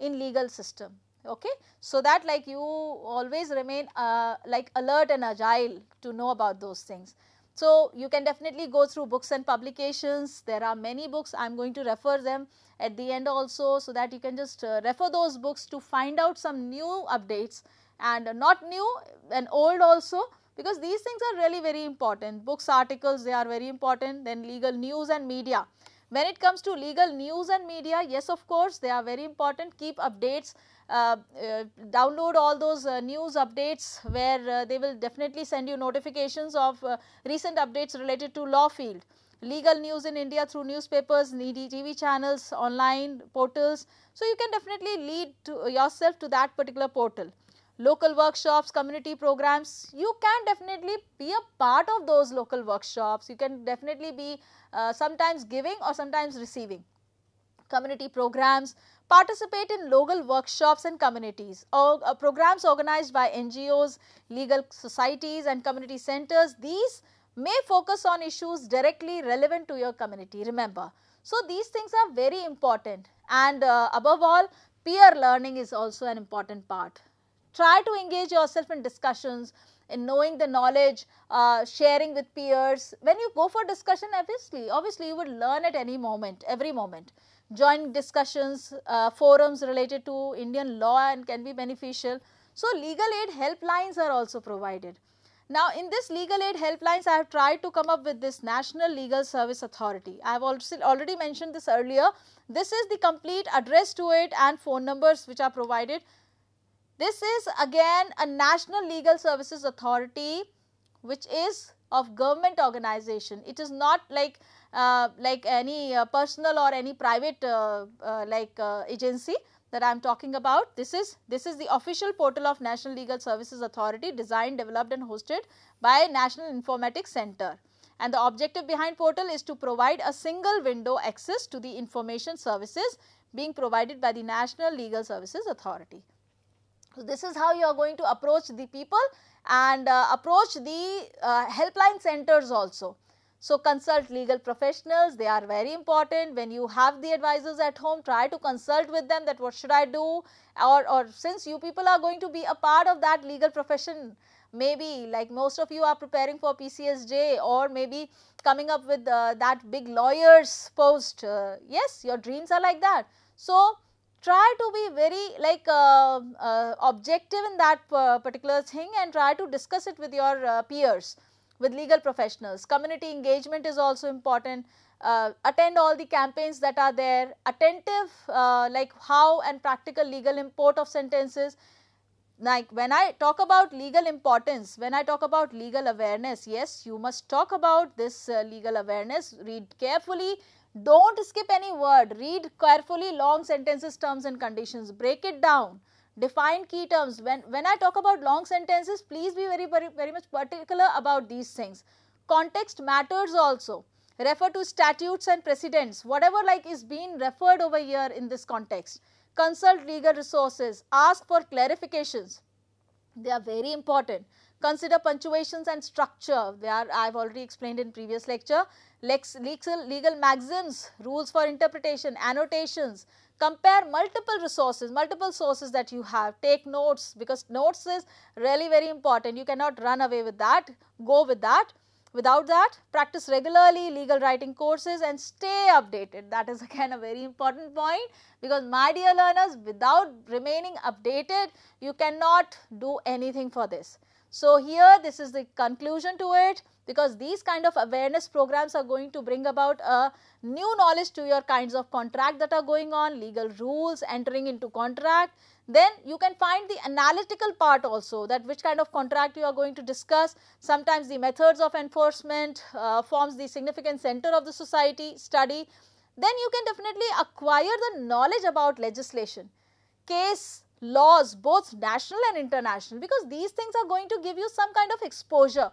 in legal system okay so that like you always remain uh, like alert and agile to know about those things so you can definitely go through books and publications there are many books i'm going to refer them at the end also so that you can just uh, refer those books to find out some new updates and not new and old also because these things are really very important. Books, articles they are very important then legal news and media. When it comes to legal news and media, yes of course they are very important keep updates uh, uh, download all those uh, news updates where uh, they will definitely send you notifications of uh, recent updates related to law field legal news in India through newspapers, TV channels, online portals. So, you can definitely lead to yourself to that particular portal. Local workshops, community programs, you can definitely be a part of those local workshops. You can definitely be uh, sometimes giving or sometimes receiving. Community programs, participate in local workshops and communities or uh, programs organized by NGOs, legal societies and community centers. These may focus on issues directly relevant to your community, remember. So, these things are very important and uh, above all peer learning is also an important part. Try to engage yourself in discussions, in knowing the knowledge, uh, sharing with peers. When you go for discussion, obviously, obviously you would learn at any moment, every moment. Join discussions, uh, forums related to Indian law and can be beneficial. So, legal aid helplines are also provided. Now, in this legal aid helplines, I have tried to come up with this National Legal Service Authority. I have also already mentioned this earlier. This is the complete address to it and phone numbers which are provided. This is again a National Legal Services Authority which is of government organization. It is not like uh, like any uh, personal or any private uh, uh like uh, agency that I am talking about. This is, this is the official portal of National Legal Services Authority designed, developed and hosted by National Informatics Center. And the objective behind portal is to provide a single window access to the information services being provided by the National Legal Services Authority. So, this is how you are going to approach the people and uh, approach the uh, helpline centers also. So consult legal professionals, they are very important. When you have the advisors at home, try to consult with them that what should I do or, or since you people are going to be a part of that legal profession, maybe like most of you are preparing for PCSJ or maybe coming up with uh, that big lawyer's post. Uh, yes, your dreams are like that. So try to be very like uh, uh objective in that uh, particular thing and try to discuss it with your uh, peers with legal professionals. Community engagement is also important. Uh, attend all the campaigns that are there, attentive uh, like how and practical legal import of sentences. Like when I talk about legal importance, when I talk about legal awareness, yes, you must talk about this uh, legal awareness, read carefully, don't skip any word, read carefully long sentences, terms and conditions, break it down define key terms. When, when I talk about long sentences, please be very, very, very much particular about these things. Context matters also. Refer to statutes and precedents, whatever like is being referred over here in this context. Consult legal resources, ask for clarifications. They are very important. Consider punctuations and structure, they are I have already explained in previous lecture. Lex, legal, legal maxims, rules for interpretation, annotations, compare multiple resources, multiple sources that you have, take notes because notes is really very important. You cannot run away with that, go with that. Without that, practice regularly legal writing courses and stay updated. That is again a very important point because my dear learners, without remaining updated, you cannot do anything for this. So, here this is the conclusion to it because these kind of awareness programs are going to bring about a new knowledge to your kinds of contract that are going on, legal rules, entering into contract. Then you can find the analytical part also that which kind of contract you are going to discuss. Sometimes the methods of enforcement uh, forms the significant center of the society study. Then you can definitely acquire the knowledge about legislation, case laws both national and international because these things are going to give you some kind of exposure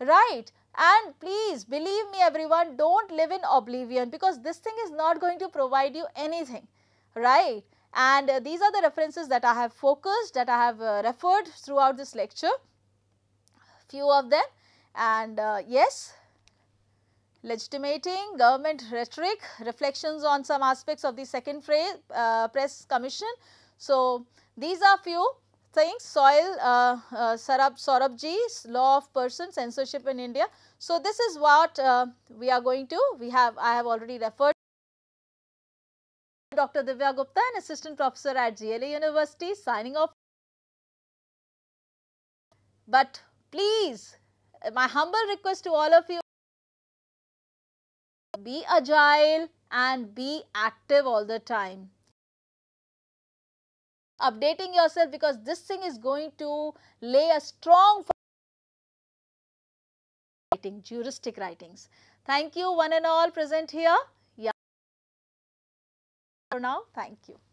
right? And please believe me everyone don't live in oblivion because this thing is not going to provide you anything, right? And uh, these are the references that I have focused that I have uh, referred throughout this lecture, few of them and uh, yes legitimating government rhetoric reflections on some aspects of the second phrase, uh, press commission. So, these are few saying soil uh, uh, Sarab Saurabhji's law of person censorship in India. So, this is what uh, we are going to we have I have already referred Dr. Divya Gupta an assistant professor at GLA University signing off. But please my humble request to all of you be agile and be active all the time updating yourself because this thing is going to lay a strong writing, juristic writings. Thank you one and all present here. Yeah. For now, thank you.